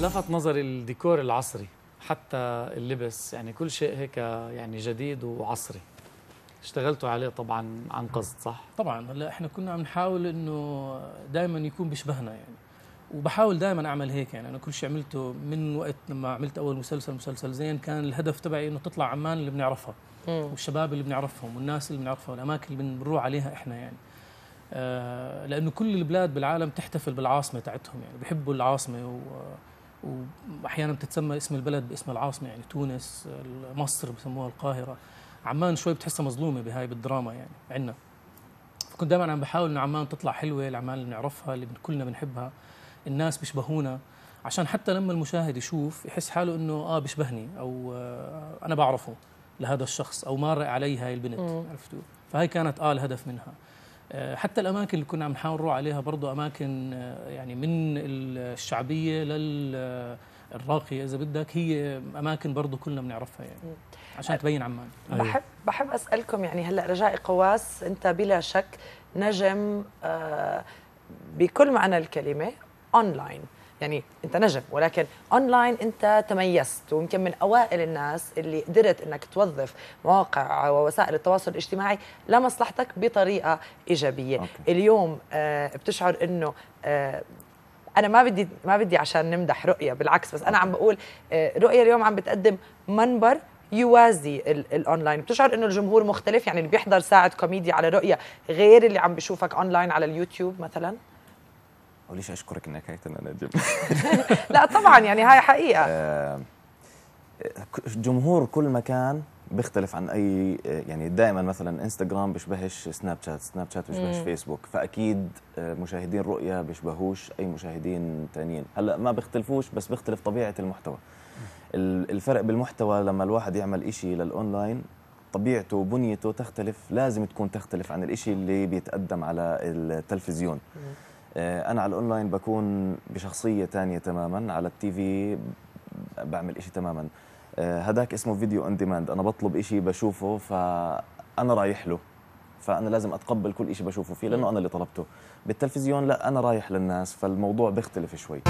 لفت نظري الديكور العصري حتى اللبس يعني كل شيء هيك يعني جديد وعصري اشتغلتوا عليه طبعا عن قصد صح طبعا هلا احنا كنا عم نحاول انه دائما يكون بيشبهنا يعني وبحاول دائما اعمل هيك يعني انا كل شيء عملته من وقت لما عملت اول مسلسل مسلسل زين كان الهدف تبعي انه تطلع عمان اللي بنعرفها والشباب اللي بنعرفهم والناس اللي بنعرفها والاماكن اللي بنروح عليها احنا يعني آه لانه كل البلاد بالعالم تحتفل بالعاصمه تاعتهم يعني بحبوا العاصمه و واحيانا بتتسمى اسم البلد باسم العاصمه يعني تونس مصر بسموها القاهره عمان شوي بتحسها مظلومه بهاي بالدراما يعني عندنا فكنت دائما عم بحاول انه عمان تطلع حلوه الاعمال اللي بنعرفها اللي كلنا بنحبها الناس بيشبهونا عشان حتى لما المشاهد يشوف يحس حاله انه اه بيشبهني او آه انا بعرفه لهذا الشخص او مارق علي هاي البنت عرفتوا فهي كانت اه الهدف منها آه، حتى الاماكن اللي كنا عم نحاول نروح عليها برضه اماكن آه، يعني من الشعبيه للراقيه آه، إذا بدك هي أماكن برضه كلنا بنعرفها يعني عشان تبين عمان بحب بحب أسألكم يعني هلا رجاء قواس أنت بلا شك نجم بكل معنى الكلمة أونلاين يعني انت نجم ولكن اونلاين انت تميزت ويمكن من اوائل الناس اللي قدرت انك توظف مواقع ووسائل التواصل الاجتماعي لمصلحتك بطريقه ايجابيه أوكي. اليوم آه بتشعر انه آه انا ما بدي ما بدي عشان نمدح رؤيه بالعكس بس انا عم بقول آه، رؤيه اليوم عم بتقدم منبر يوازي الاونلاين بتشعر انه الجمهور مختلف يعني اللي بيحضر ساعه كوميديا على رؤيه غير اللي عم بشوفك اونلاين على اليوتيوب مثلا ليش اشكرك انك هيك انا نجم لا طبعا يعني هاي حقيقه آه، جمهور كل مكان بيختلف عن اي يعني دائما مثلا انستغرام بيشبهش سناب شات سناب شات بيشبهش فيسبوك فاكيد آه، مشاهدين رؤيا بيشبهوش اي مشاهدين ثانيين هلا ما بيختلفوش بس بيختلف طبيعه المحتوى الفرق بالمحتوى لما الواحد يعمل إشي للاونلاين طبيعته وبنيته تختلف لازم تكون تختلف عن الإشي اللي بيتقدم على التلفزيون مم. آه، انا على الاونلاين بكون بشخصيه تانية تماما على التي في بعمل شيء تماما آه، هداك اسمه فيديو اون ديماند انا بطلب شيء بشوفه فانا رايح له فانا لازم اتقبل كل شيء بشوفه فيه لانه انا اللي طلبته بالتلفزيون لا انا رايح للناس فالموضوع بيختلف شوي